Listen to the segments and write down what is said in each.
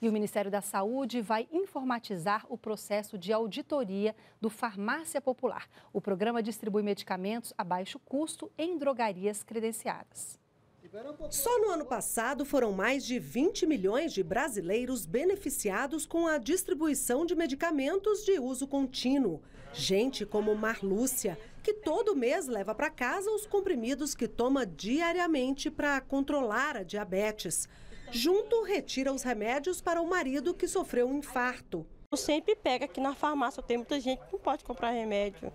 E o Ministério da Saúde vai informatizar o processo de auditoria do Farmácia Popular. O programa distribui medicamentos a baixo custo em drogarias credenciadas. Só no ano passado foram mais de 20 milhões de brasileiros beneficiados com a distribuição de medicamentos de uso contínuo. Gente como Marlúcia, que todo mês leva para casa os comprimidos que toma diariamente para controlar a diabetes. Junto, retira os remédios para o marido que sofreu um infarto. Eu sempre pego aqui na farmácia, tem muita gente que não pode comprar remédio,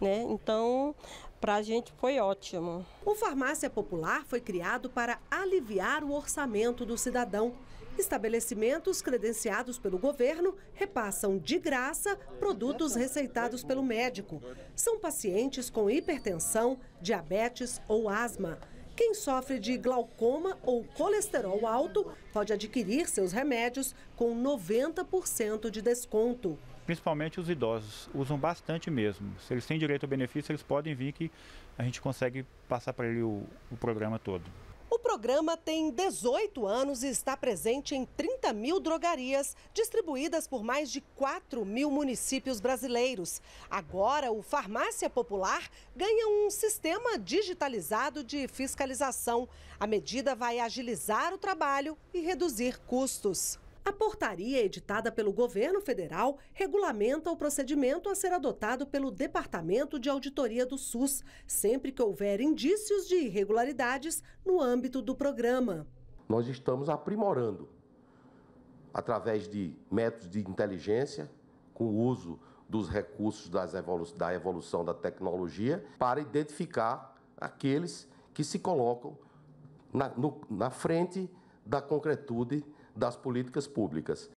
né? Então, para a gente foi ótimo. O Farmácia Popular foi criado para aliviar o orçamento do cidadão. Estabelecimentos credenciados pelo governo repassam de graça produtos receitados pelo médico. São pacientes com hipertensão, diabetes ou asma. Quem sofre de glaucoma ou colesterol alto pode adquirir seus remédios com 90% de desconto. Principalmente os idosos, usam bastante mesmo. Se eles têm direito ao benefício, eles podem vir que a gente consegue passar para ele o, o programa todo. O programa tem 18 anos e está presente em 30 mil drogarias, distribuídas por mais de 4 mil municípios brasileiros. Agora, o Farmácia Popular ganha um sistema digitalizado de fiscalização. A medida vai agilizar o trabalho e reduzir custos. A portaria editada pelo governo federal regulamenta o procedimento a ser adotado pelo Departamento de Auditoria do SUS, sempre que houver indícios de irregularidades no âmbito do programa. Nós estamos aprimorando, através de métodos de inteligência, com o uso dos recursos evolu da evolução da tecnologia, para identificar aqueles que se colocam na, no, na frente da concretude das políticas públicas.